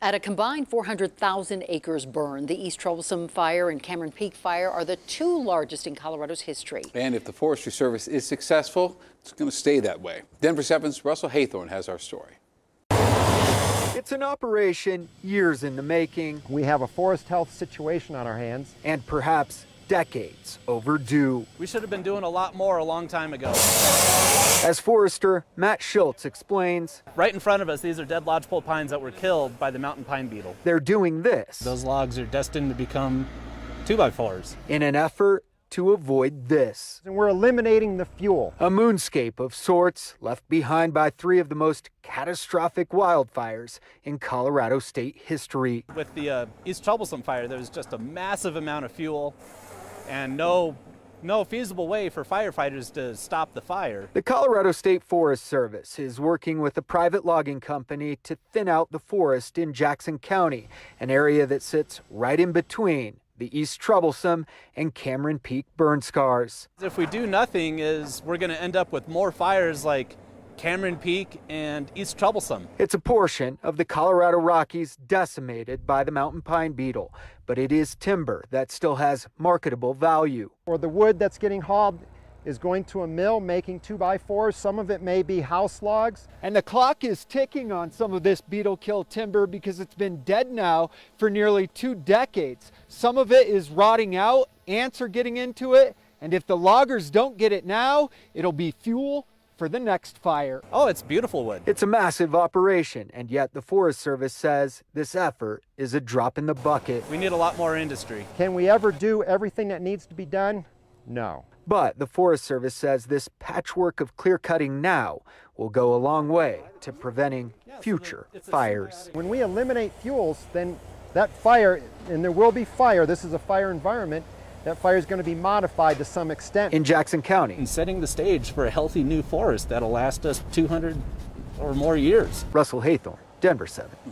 At a combined 400,000 acres burned, the East Troublesome Fire and Cameron Peak Fire are the two largest in Colorado's history. And if the Forestry Service is successful, it's going to stay that way. Denver 7's Russell Haythorne has our story. It's an operation years in the making. We have a forest health situation on our hands. And perhaps decades overdue. We should have been doing a lot more a long time ago. As forester Matt Schultz explains, Right in front of us, these are dead lodgepole pines that were killed by the mountain pine beetle. They're doing this. Those logs are destined to become two by fours. In an effort to avoid this. And we're eliminating the fuel. A moonscape of sorts left behind by three of the most catastrophic wildfires in Colorado state history. With the uh, East Troublesome fire, there was just a massive amount of fuel and no no feasible way for firefighters to stop the fire. The Colorado State Forest Service is working with a private logging company to thin out the forest in Jackson County, an area that sits right in between the East Troublesome and Cameron Peak burn scars. If we do nothing is we're going to end up with more fires like Cameron Peak, and East Troublesome. It's a portion of the Colorado Rockies decimated by the mountain pine beetle, but it is timber that still has marketable value. Or the wood that's getting hauled is going to a mill making two by fours. Some of it may be house logs. And the clock is ticking on some of this beetle kill timber because it's been dead now for nearly two decades. Some of it is rotting out, ants are getting into it, and if the loggers don't get it now, it'll be fuel for the next fire. Oh, it's beautiful wood. It's a massive operation, and yet the Forest Service says this effort is a drop in the bucket. We need a lot more industry. Can we ever do everything that needs to be done? No. But the Forest Service says this patchwork of clear cutting now will go a long way to preventing future fires. When we eliminate fuels, then that fire, and there will be fire, this is a fire environment, that fire is going to be modified to some extent. In Jackson County. And setting the stage for a healthy new forest that'll last us 200 or more years. Russell Hathor, Denver 7.